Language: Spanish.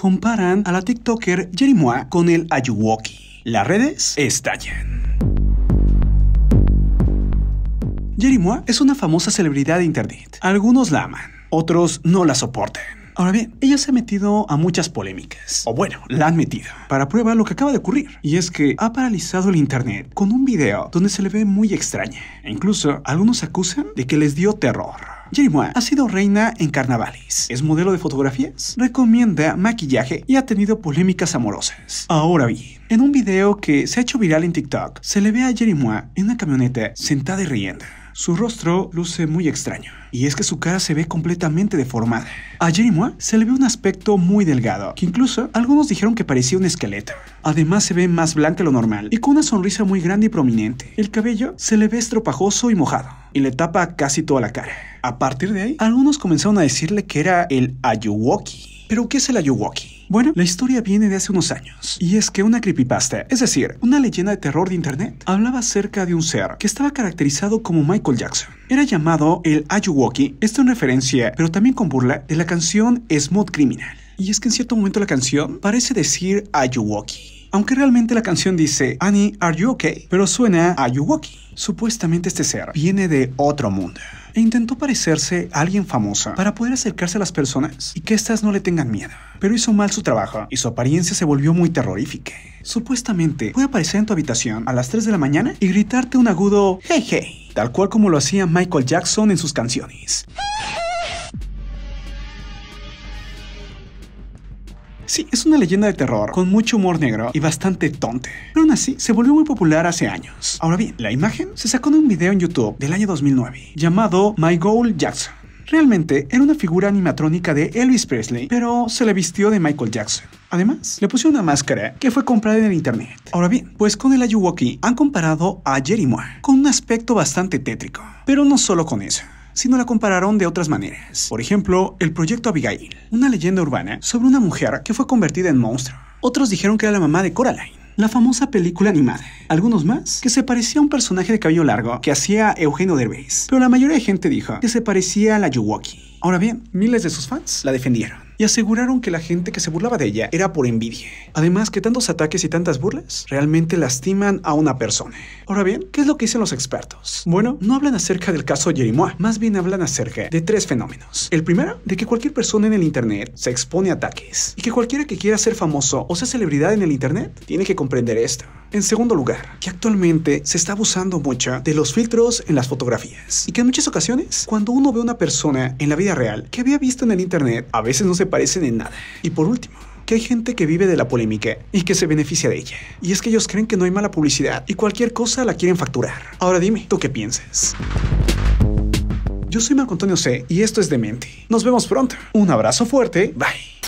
comparan a la TikToker Jerry con el Ayuwoki. Las redes estallan. Jerry es una famosa celebridad de internet. Algunos la aman, otros no la soportan. Ahora bien, ella se ha metido a muchas polémicas. O bueno, la han metido. Para prueba lo que acaba de ocurrir. Y es que ha paralizado el internet con un video donde se le ve muy extraña. E incluso algunos acusan de que les dio terror. Jeremy ha sido reina en carnavales, es modelo de fotografías, recomienda maquillaje y ha tenido polémicas amorosas. Ahora bien, en un video que se ha hecho viral en TikTok, se le ve a Jeremy en una camioneta sentada y riendo. Su rostro luce muy extraño, y es que su cara se ve completamente deformada. A Jerry se le ve un aspecto muy delgado, que incluso algunos dijeron que parecía un esqueleto. Además se ve más blanca de lo normal, y con una sonrisa muy grande y prominente. El cabello se le ve estropajoso y mojado, y le tapa casi toda la cara. A partir de ahí, algunos comenzaron a decirle que era el Ayuwoki. ¿Pero qué es el Ayuwoki? Bueno, la historia viene de hace unos años, y es que una creepypasta, es decir, una leyenda de terror de internet, hablaba acerca de un ser que estaba caracterizado como Michael Jackson. Era llamado el Ayuwoki, esto en referencia, pero también con burla, de la canción Smooth Criminal. Y es que en cierto momento la canción parece decir Ayuwoki aunque realmente la canción dice Annie, are you okay? Pero suena Ayuwoki. Supuestamente este ser viene de otro mundo. E intentó parecerse a alguien famosa para poder acercarse a las personas y que éstas no le tengan miedo. Pero hizo mal su trabajo y su apariencia se volvió muy terrorífica. Supuestamente puede aparecer en tu habitación a las 3 de la mañana y gritarte un agudo hey hey, tal cual como lo hacía Michael Jackson en sus canciones. Sí, es una leyenda de terror con mucho humor negro y bastante tonte, pero aún así se volvió muy popular hace años. Ahora bien, la imagen se sacó de un video en YouTube del año 2009 llamado My Jackson. Realmente era una figura animatrónica de Elvis Presley, pero se le vistió de Michael Jackson. Además, le pusieron una máscara que fue comprada en el internet. Ahora bien, pues con el Ayuwoki han comparado a Jerry Moore con un aspecto bastante tétrico. Pero no solo con eso sino la compararon de otras maneras. Por ejemplo, el proyecto Abigail, una leyenda urbana sobre una mujer que fue convertida en monstruo. Otros dijeron que era la mamá de Coraline, la famosa película animada. Algunos más, que se parecía a un personaje de cabello largo que hacía Eugenio Derbez. Pero la mayoría de gente dijo que se parecía a la Yuwoki. Ahora bien, miles de sus fans la defendieron y aseguraron que la gente que se burlaba de ella era por envidia. Además que tantos ataques y tantas burlas realmente lastiman a una persona. Ahora bien, ¿qué es lo que dicen los expertos? Bueno, no hablan acerca del caso Jerimoa, más bien hablan acerca de tres fenómenos. El primero, de que cualquier persona en el Internet se expone a ataques y que cualquiera que quiera ser famoso o sea celebridad en el Internet tiene que comprender esto. En segundo lugar, que actualmente se está abusando mucho de los filtros en las fotografías y que en muchas ocasiones, cuando uno ve a una persona en la vida real que había visto en el internet, a veces no se parecen en nada. Y por último, que hay gente que vive de la polémica y que se beneficia de ella. Y es que ellos creen que no hay mala publicidad y cualquier cosa la quieren facturar. Ahora dime, ¿tú qué piensas? Yo soy Marco Antonio C y esto es Demente. Nos vemos pronto. Un abrazo fuerte. Bye.